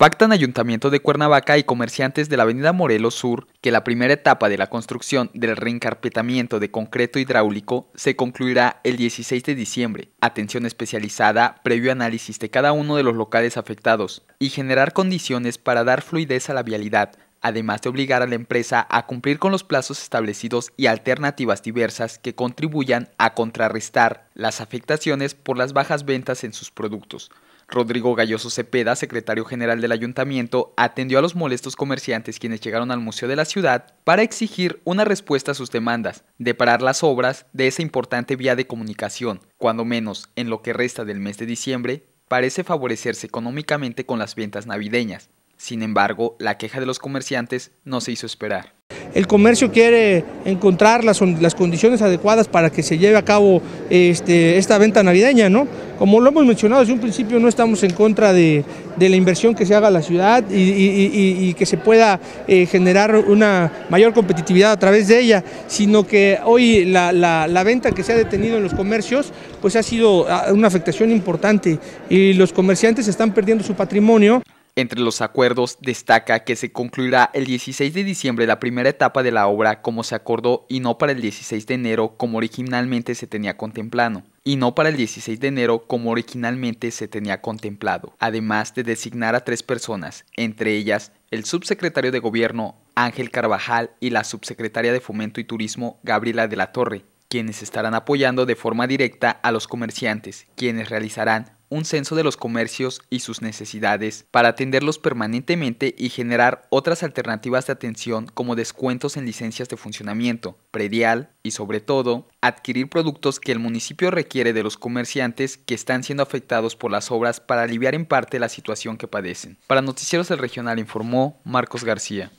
Pactan Ayuntamiento de Cuernavaca y comerciantes de la avenida Morelos Sur que la primera etapa de la construcción del reencarpetamiento de concreto hidráulico se concluirá el 16 de diciembre. Atención especializada, previo análisis de cada uno de los locales afectados y generar condiciones para dar fluidez a la vialidad, además de obligar a la empresa a cumplir con los plazos establecidos y alternativas diversas que contribuyan a contrarrestar las afectaciones por las bajas ventas en sus productos. Rodrigo Galloso Cepeda, secretario general del ayuntamiento, atendió a los molestos comerciantes quienes llegaron al Museo de la Ciudad para exigir una respuesta a sus demandas de parar las obras de esa importante vía de comunicación, cuando menos en lo que resta del mes de diciembre, parece favorecerse económicamente con las ventas navideñas. Sin embargo, la queja de los comerciantes no se hizo esperar el comercio quiere encontrar las, condiciones adecuadas para que se lleve a cabo este, esta venta navideña, ¿no? Como lo hemos mencionado desde un principio, no estamos en contra de, la inversión que se haga a la ciudad y, que se pueda eh, generar una mayor competitividad a través de ella, sino que hoy la, venta que se ha detenido en los comercios, pues ha sido ah, una afectación importante y los comerciantes están perdiendo su patrimonio. Entre los acuerdos destaca que se concluirá el 16 de diciembre la primera etapa de la obra como se acordó y no para el 16 de enero como originalmente se tenía contemplado y no para el 16 de enero como originalmente se tenía contemplado, además de designar a tres personas, entre ellas el subsecretario de Gobierno Ángel Carvajal y la subsecretaria de Fomento y Turismo Gabriela de la Torre, quienes estarán apoyando de forma directa a los comerciantes, quienes realizarán un censo de los comercios y sus necesidades para atenderlos permanentemente y generar otras alternativas de atención como descuentos en licencias de funcionamiento, predial y sobre todo adquirir productos que el municipio requiere de los comerciantes que están siendo afectados por las obras para aliviar en parte la situación que padecen. Para Noticieros del Regional informó Marcos García.